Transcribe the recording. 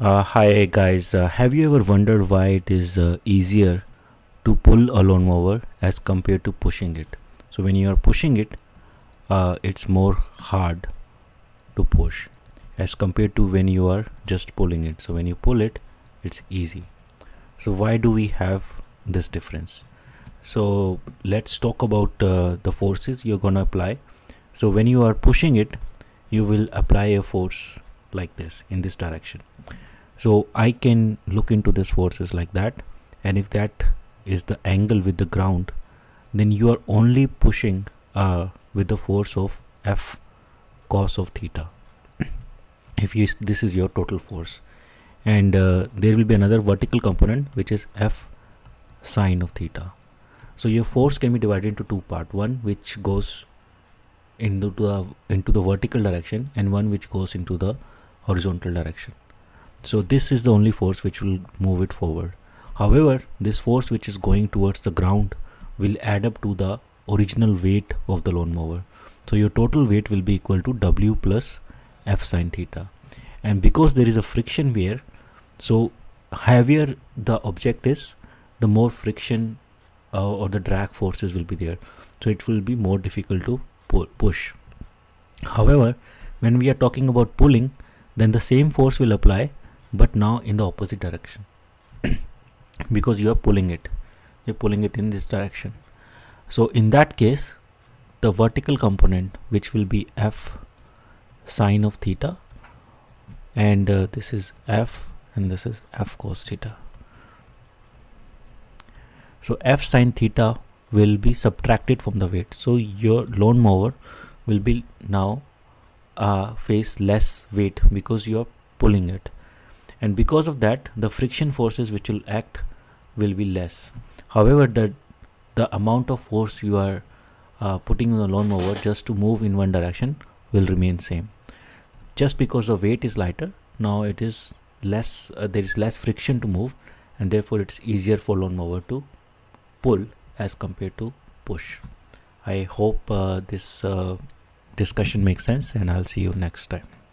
Uh, hi guys, uh, have you ever wondered why it is uh, easier to pull a lawn mower as compared to pushing it? So when you are pushing it, uh, it's more hard to push as compared to when you are just pulling it. So when you pull it, it's easy. So why do we have this difference? So let's talk about uh, the forces you're gonna apply. So when you are pushing it, you will apply a force like this in this direction so I can look into these forces like that and if that is the angle with the ground then you are only pushing uh, with the force of F cos of theta if you this is your total force and uh, there will be another vertical component which is F sine of theta so your force can be divided into two part one which goes into the into the vertical direction and one which goes into the horizontal direction so this is the only force which will move it forward however this force which is going towards the ground will add up to the original weight of the lawnmower so your total weight will be equal to w plus f sine theta and because there is a friction wear so heavier the object is the more friction uh, or the drag forces will be there so it will be more difficult to pull, push however when we are talking about pulling then the same force will apply but now in the opposite direction because you are pulling it you're pulling it in this direction so in that case the vertical component which will be f sine of theta and uh, this is f and this is f cos theta so f sine theta will be subtracted from the weight so your lawn mower will be now uh, face less weight because you are pulling it and because of that the friction forces which will act will be less however the the amount of force you are uh, putting in the lawnmower just to move in one direction will remain same just because the weight is lighter now it is less uh, there is less friction to move and therefore it's easier for lawnmower to pull as compared to push i hope uh, this uh, discussion makes sense and I'll see you next time.